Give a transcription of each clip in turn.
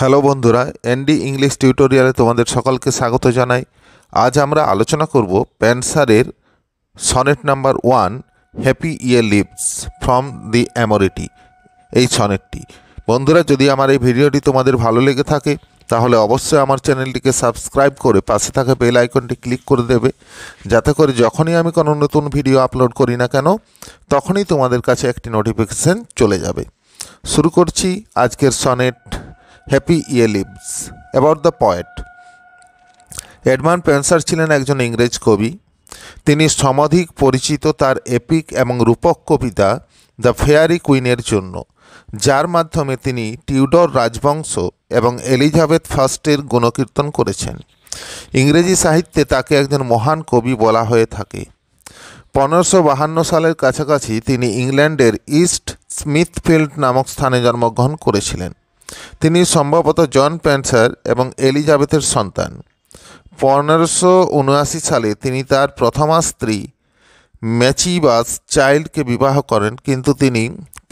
hello বন্ধুরা ND English টিউটোরিয়ালে তোমাদের সকলকে স্বাগত জানাই আজ আমরা আলোচনা করব প্যান্সারের sonnet number one happy ye leaves from the Amoretti এই সনেটটি বন্ধুরা যদি আমার এই ভিডিওটি তোমাদের ভালো লেগে থাকে তাহলে অবশ্যই আমার চ্যানেলটিকে সাবস্ক্রাইব করে পাশে থাকা বেল আইকনটি ক্লিক করে দেবে যাতে করে যখনই আমি কোনো নতুন ভিডিও আপলোড করি না কেন তখনই তোমাদের কাছে একটি নোটিফিকেশান চলে যাবে শুরু করছি আজকের sonnet happy ye leaves about the poet Edmund Spenser ছিলেন একজন ইংরেজ কবি তিনি সমধিক পরিচিত তার এপিক এবং রূপক কবিতা দ্য ফেয়ারি কুইনের জন্য যার মাধ্যমে তিনি টিউডর রাজবংশ এবং এলিজাবেথ ফার্স্টের গুণকীর্তন করেছেন ইংরেজি সাহিত্যে তাকে একজন মহান কবি বলা হয়ে থাকে পনেরোশো বাহান্ন সালের কাছাকাছি তিনি ইংল্যান্ডের ইস্ট স্মিথফিল্ড নামক স্থানে জন্মগ্রহণ করেছিলেন তিনি সম্ভবত জন প্যান্সার এবং এলিজাবেথের সন্তান পনেরোশো উনআশি সালে তিনি তার প্রথমা স্ত্রী ম্যাচিবাস চাইল্ডকে বিবাহ করেন কিন্তু তিনি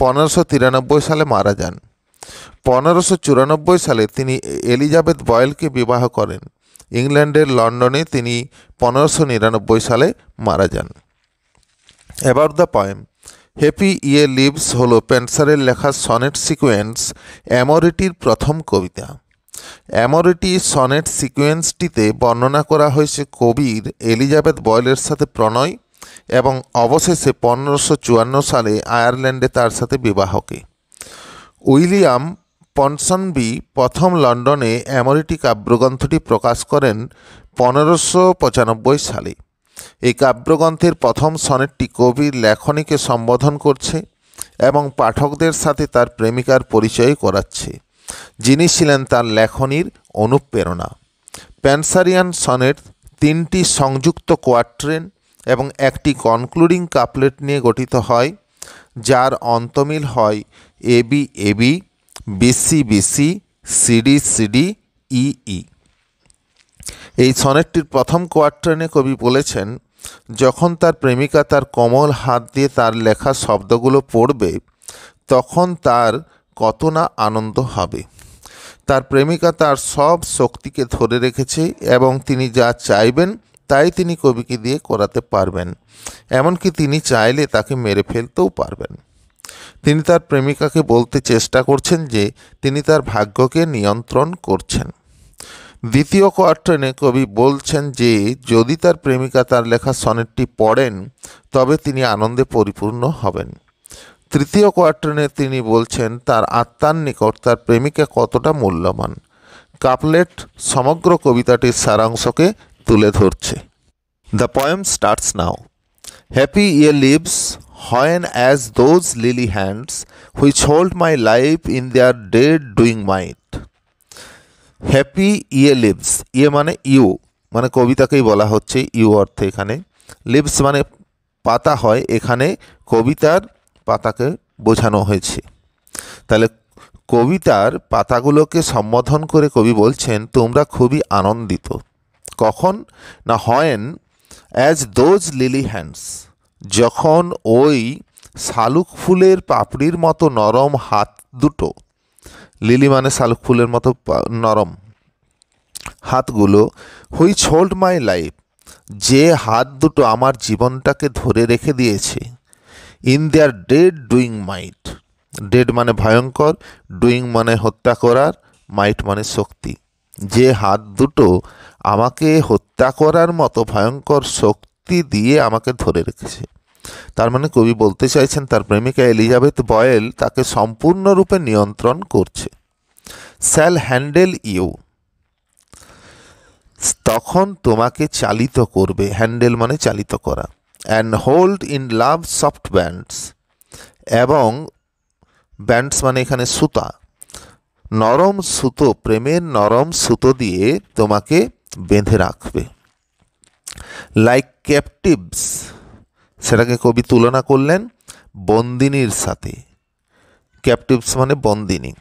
পনেরোশো তিরানব্বই সালে মারা যান পনেরোশো চুরানব্বই সালে তিনি এলিজাবেথ বয়েলকে বিবাহ করেন ইংল্যান্ডের লন্ডনে তিনি পনেরোশো নিরানব্বই সালে মারা যান about the poem happy ye leaves হল পেন্সারের লেখা সনেট সিকোয়েন্স অ্যামোরিটির প্রথম কবিতা অ্যামোরিটি সনেট সিকোয়েন্সটিতে বর্ণনা করা হয়েছে কবির এলিজাবেথ বয়লের সাথে প্রণয় এবং অবশেষে পনেরোশো চুয়ান্ন সালে আয়ারল্যান্ডে তার সাথে বিবাহকে উইলিয়াম পনসনবি প্রথম লন্ডনে অ্যামোরিটি কাব্যগ্রন্থটি প্রকাশ করেন পনেরোশো পঁচানব্বই সালে এই কাব্যগ্রন্থের প্রথম সনেটটি কবির লেখনীকে সম্বোধন করছে এবং পাঠকদের সাথে তার প্রেমিকার পরিচয় করাচ্ছে যিনি ছিলেন তার লেখনীর অনুপ্রেরণা প্যান্সারিয়ান সনেট তিনটি সংযুক্ত কোয়াট্রেন এবং একটি কনক্লুডিং কাপলেট নিয়ে গঠিত হয় যার অন্তমিল হয় A B A B B C B C C D C D E এই সনেটটির প্রথম কোয়াট্রেনে কবি বলেছেন যখন তার প্রেমিকা তার কোমল হাত দিয়ে তার লেখা শব্দগুলো পড়বে তখন তার কত না আনন্দ হবে তার প্রেমিকা তার সব শক্তিকে ধরে রেখেছে এবং তিনি যা চাইবেন তাই তিনি কবিকে দিয়ে করাতে পারবেন এমনকি তিনি চাইলে তাকে মেরে ফেলতেও পারবেন তিনি তার প্রেমিকাকে বলতে চেষ্টা করছেন যে তিনি তার ভাগ্যকে নিয়ন্ত্রণ করছেন দ্বিতীয় কোয়ার্টনে কবি বলছেন যে যদি তার প্রেমিকা তার লেখা সনেটটি পড়েন তবে তিনি আনন্দে পরিপূর্ণ হবেন তৃতীয় কোয়ার্টনে তিনি বলছেন তার আত্মার নিকট তার প্রেমিকা কতটা মূল্যবান কাপলেট সমগ্র কবিতাটির সারাংশকে তুলে ধরছে the poem starts now happy ye leaves when as those lily hands which hold my life in their dead doing might happy ye leaves ye মানে ইউ মানে কবিতাকেই বলা হচ্ছে ইউ অর্থে এখানে লিভস মানে পাতা হয় এখানে কবিতার পাতাকে বোঝানো হয়েছে তাহলে কবিতার পাতাগুলোকে সম্বোধন করে কবি বলছেন তোমরা খুবই আনন্দিত কখন না when as those lily hands যখন ওই শালুক ফুলের পাপড়ির মতো নরম হাত দুটো লিলি মানে শালুক ফুলের মতো নরম হাতগুলো হুইচ হোল্ড মাই লাইফ যে হাত দুটো আমার জীবনটাকে ধরে রেখে দিয়েছে in their dead doing might dead মানে ভয়ঙ্কর ডুইং মানে হত্যা করার মাইট মানে শক্তি যে হাত দুটো আমাকে হত্যা করার মতো ভয়ঙ্কর শক্তি দিয়ে আমাকে ধরে রেখেছে তার মানে কবি বলতে চাইছেন তার প্রেমিকা এলিজাবেথ বয়েল তাকে সম্পূর্ণরূপে নিয়ন্ত্রণ করছে স্যাল হ্যান্ডেল ইউ তখন তোমাকে চালিত করবে হ্যান্ডেল মানে চালিত করা and hold in love soft bands এবং ব্যান্ডস মানে এখানে সুতা নরম সুতো প্রেমের নরম সুতো দিয়ে তোমাকে বেঁধে রাখবে লাইক ক্যাপটিভস সেটাকে কবি তুলনা করলেন বন্দিনীর সাথে ক্যাপটিভস মানে বন্দিনী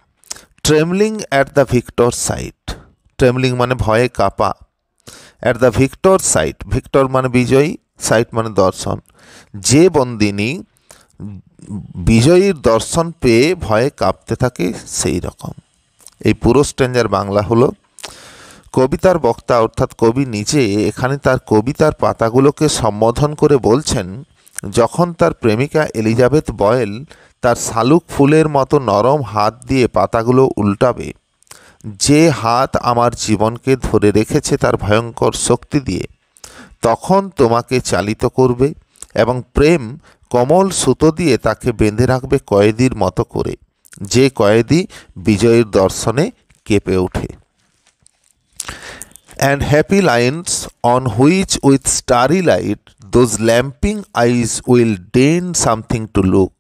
trembling at the victor sight trembling মানে ভয়ে কাপা at the victor sight victor মানে বিজয়ী সাইট মানে দর্শন যে বন্দিনী বিজয়ীর দর্শন পেয়ে ভয়ে কাঁপতে থাকে সেই রকম এই পুরো স্ট্রেঞ্জার বাংলা হলো কবিতার বক্তা অর্থাৎ কবি নিজে এখানে তার কবিতার পাতাগুলোকে সম্বোধন করে বলছেন যখন তার প্রেমিকা এলিজাবেথ বয়েল তার শালুক ফুলের মতো নরম হাত দিয়ে পাতাগুলো উল্টাবে যে হাত আমার জীবনকে ধরে রেখেছে তার ভয়ঙ্কর শক্তি দিয়ে তখন তোমাকে চালিত করবে এবং প্রেম কমল সুতো দিয়ে তাকে বেঁধে রাখবে কয়েদির মতো করে যে কয়েদি বিজয়ের দর্শনে কেঁপে ওঠে and happy lines on which with starry light those lamping eyes will deign something to look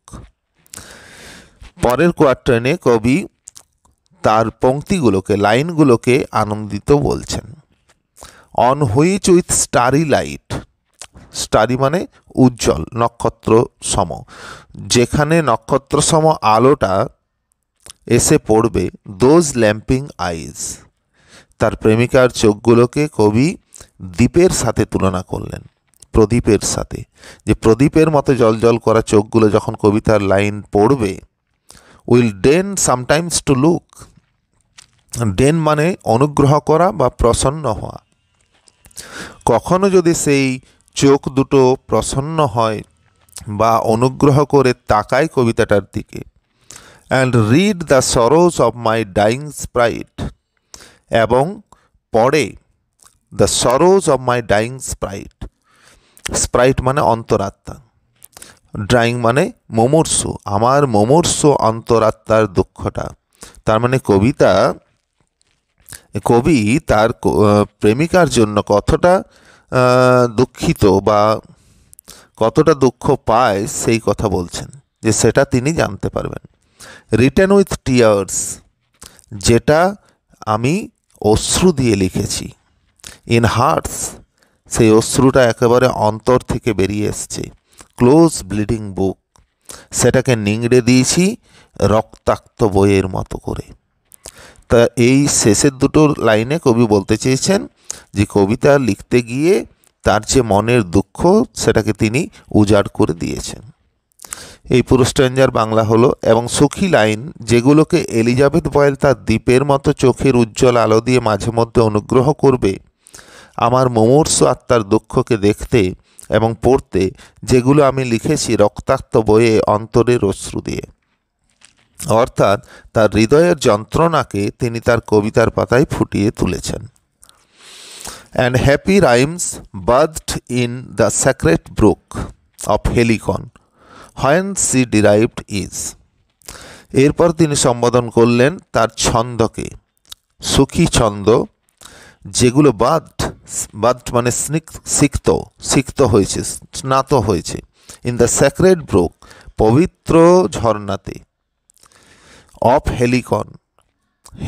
পরের কোয়ার্টানে কবি তার পংক্তিগুলোকে লাইনগুলোকে আনন্দিত বলছেন on which with starry light starry মানে উজ্জ্বল নক্ষত্র সম যেখানে নক্ষত্র সম আলোটা এসে পড়বে দোজ ল্যাম্পিং আইজ তার প্রেমিকার চোখগুলোকে কবি দ্বীপের সাথে তুলনা করলেন প্রদীপের সাথে যে প্রদীপের মতো জলজল করা চোখগুলো যখন কবিতার লাইন পড়বে will deign sometimes to look deign মানে অনুগ্রহ করা বা প্রসন্ন হওয়া কখনো যদি সেই চোখ দুটো প্রসন্ন হয় বা অনুগ্রহ করে তাকায় কবিতাটার দিকে and read the sorrows of my dying sprite এবং পড়ে the sorrows of my dying sprite sprite মানে অন্তরাত্মা ড্রাইং মানে মোমর্ষ আমার মোমর্ষ অন্তরাত্মার দুঃখটা তার মানে কবিতা কবি তার প্রেমিকার জন্য কতটা দুঃখিত বা কতটা দুঃখ পায় সেই কথা বলছেন যে সেটা তিনি জানতে পারবেন রিটার্ন উইথ টিয়ার্স যেটা আমি অশ্রু দিয়ে লিখেছি ইন হার্টস সেই অশ্রুটা একেবারে অন্তর থেকে বেরিয়ে এসছে ক্লোজ ব্লিডিং বুক সেটাকে নিংড়ে দিয়েছি রক্তাক্ত বইয়ের মতো করে তা এই শেষের দুটো লাইনে কবি বলতে চেয়েছেন যে কবিতা লিখতে গিয়ে তার যে মনের দুঃখ সেটাকে তিনি উজাড় করে দিয়েছেন এই পুরস্ট্যাঞ্জার বাংলা হলো এবং সুখী লাইন যেগুলোকে এলিজাবেথ বয়েল তার দ্বীপের মতো চোখের উজ্জ্বল আলো দিয়ে মাঝে মধ্যে অনুগ্রহ করবে আমার মুমূর্ষ আত্মার দুঃখকে দেখতে এবং পড়তে যেগুলো আমি লিখেছি রক্তাক্ত বইয়ে অন্তরের অশ্রু দিয়ে অর্থাৎ তার হৃদয়ের যন্ত্রণাকে তিনি তার কবিতার পাতায় ফুটিয়ে তুলেছেন and happy rhymes bathed in the sacred brook of Helicon whence she derived is এরপর তিনি সম্বোধন করলেন তার ছন্দকে সুখী ছন্দ যেগুলো বাদ বাদ মানে সিক্ত সিক্ত হয়েছে স্নাত হয়েছে ইন দ্য স্যাক্রেড ব্রোক পবিত্র ঝর্ণাতে অফ হেলিকন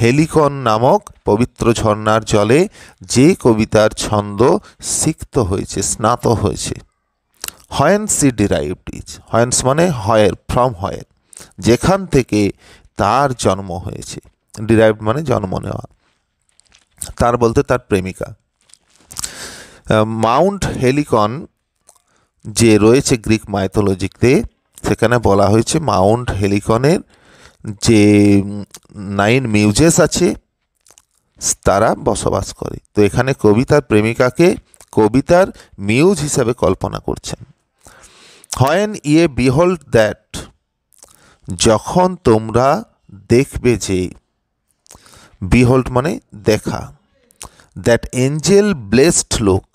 হেলিকন নামক পবিত্র ঝর্ণার জলে যে কবিতার ছন্দ সিক্ত হয়েছে স্নাত হয়েছে ই ডিরাইভড ইজ হয়েন্স মানে হয়ের ফ্রম হয়ের যেখান থেকে তার জন্ম হয়েছে ডিরাইভড মানে জন্ম নেওয়া তার বলতে তার প্রেমিকা মাউন্ট হেলিকন যে রয়েছে গ্রিক মাইথোলজিতে সেখানে বলা হয়েছে মাউন্ট হেলিকনের যে নাইন মিউজেস আছে তারা বসবাস করে তো এখানে কবিতার প্রেমিকাকে কবিতার মিউজ হিসাবে কল্পনা করছেন হয়েন ইয়ে বিহোল্ড দ্যাট যখন তোমরা দেখবে যে বিহোল্ড মানে দেখা that angel blessed look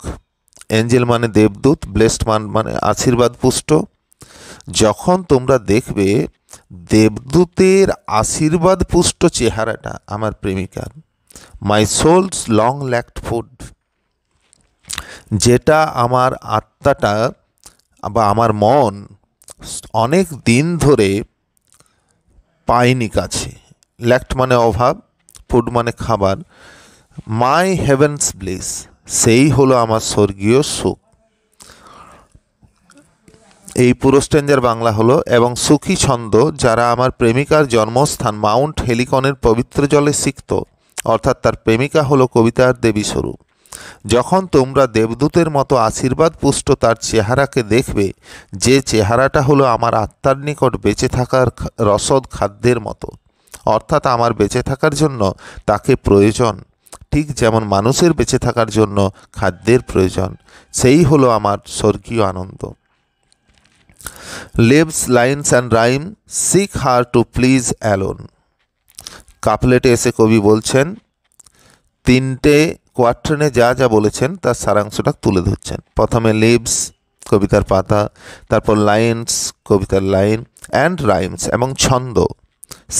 angel মানে দেবদূত ব্লেসড মান মানে আশীর্বাদ পুষ্ট যখন তোমরা দেখবে দেবদূতের আশীর্বাদ পুষ্ট চেহারাটা আমার প্রেমিকার my soul's long lacked food যেটা আমার আত্মাটা বা আমার মন অনেক দিন ধরে পায়নি কাছে ল্যাক্ট মানে অভাব ফুড মানে খাবার মাই হেভেন্স ব্লিস সেই হলো আমার স্বর্গীয় সুখ এই পুরস্টেঞ্জার বাংলা হলো এবং সুখী ছন্দ যারা আমার প্রেমিকার জন্মস্থান মাউন্ট হেলিকনের পবিত্র জলে সিক্ত অর্থাৎ তার প্রেমিকা হলো কবিতার দেবী স্বরূপ যখন তোমরা দেবদূতের মতো আশীর্বাদ পুষ্ট তার চেহারাকে দেখবে যে চেহারাটা হলো আমার আত্মার নিকট বেঁচে থাকার রসদ খাদ্যের মতো অর্থাৎ আমার বেঁচে থাকার জন্য তাকে প্রয়োজন ঠিক যেমন মানুষের বেঁচে থাকার জন্য খাদ্যের প্রয়োজন সেই হলো আমার স্বর্গীয় আনন্দ leaves lines and rhyme seek her to please alone কাপলেটে এসে কবি বলছেন তিনটে কোয়াট্রেনে যা যা বলেছেন তার সারাংশটা তুলে ধরছেন প্রথমে লিভস কবিতার পাতা তারপর লাইন্স কবিতার লাইন অ্যান্ড রাইমস এবং ছন্দ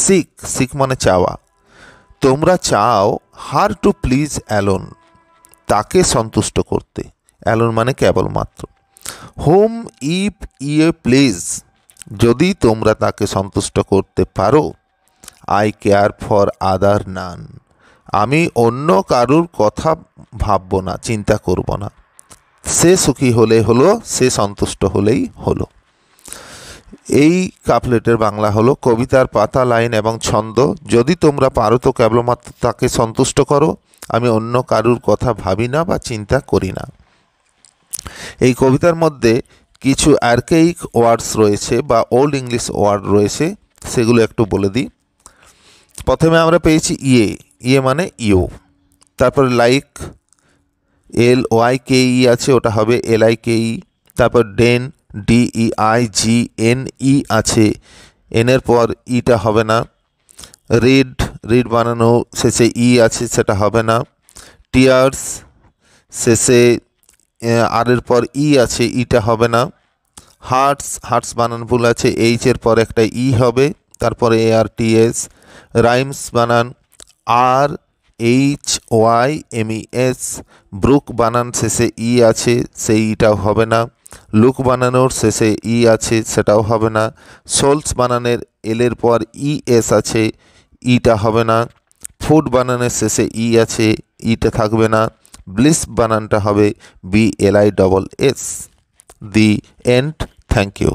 শিখ শিখ মানে চাওয়া তোমরা চাও হার টু প্লিজ অ্যালন তাকে সন্তুষ্ট করতে অ্যালন মানে কেবলমাত্র হোম ইফ ইয়ে প্লিজ যদি তোমরা তাকে সন্তুষ্ট করতে পারো I care for other none আমি অন্য কারুর কথা ভাববো না চিন্তা করব না সে সুখী হলে হলো সে সন্তুষ্ট হলেই হলো এই কাপলেটের বাংলা হলো কবিতার পাতা লাইন এবং ছন্দ যদি তোমরা পারো তো কেবলমাত্র তাকে সন্তুষ্ট করো আমি অন্য কারুর কথা ভাবি না বা চিন্তা করি না এই কবিতার মধ্যে কিছু আর্কেইক ওয়ার্ডস রয়েছে বা ওল্ড ইংলিশ ওয়ার্ড রয়েছে সেগুলো একটু বলে দিই প্রথমে আমরা পেয়েছি ইয়ে ইয়ে মানে ইউ তারপর লাইক এল ওয়াই কে ই আছে ওটা হবে এল আই কে ই তারপর then D E I G N E আছে এনের পর ইটা e হবে না রিড রিড বানানো শেষে ই e আছে সেটা হবে না টিয়ার্স শেষে আর এর পর ই e আছে ইটা হবে না হার্টস হার্টস বানান ভুল আছে এইচের পর একটা ই হবে তারপরে এ আর টি এস রাইমস বানান R H Y M E S brook বানান শেষে ই আছে সেই ইটাও হবে না লুক বানানোর শেষে ই আছে সেটাও হবে না সোলস বানানের এলের পর ই এস আছে ইটা হবে না ফুড বানানোর শেষে ই আছে ইটা থাকবে না ব্লিস বানানটা হবে B L I double S the end thank you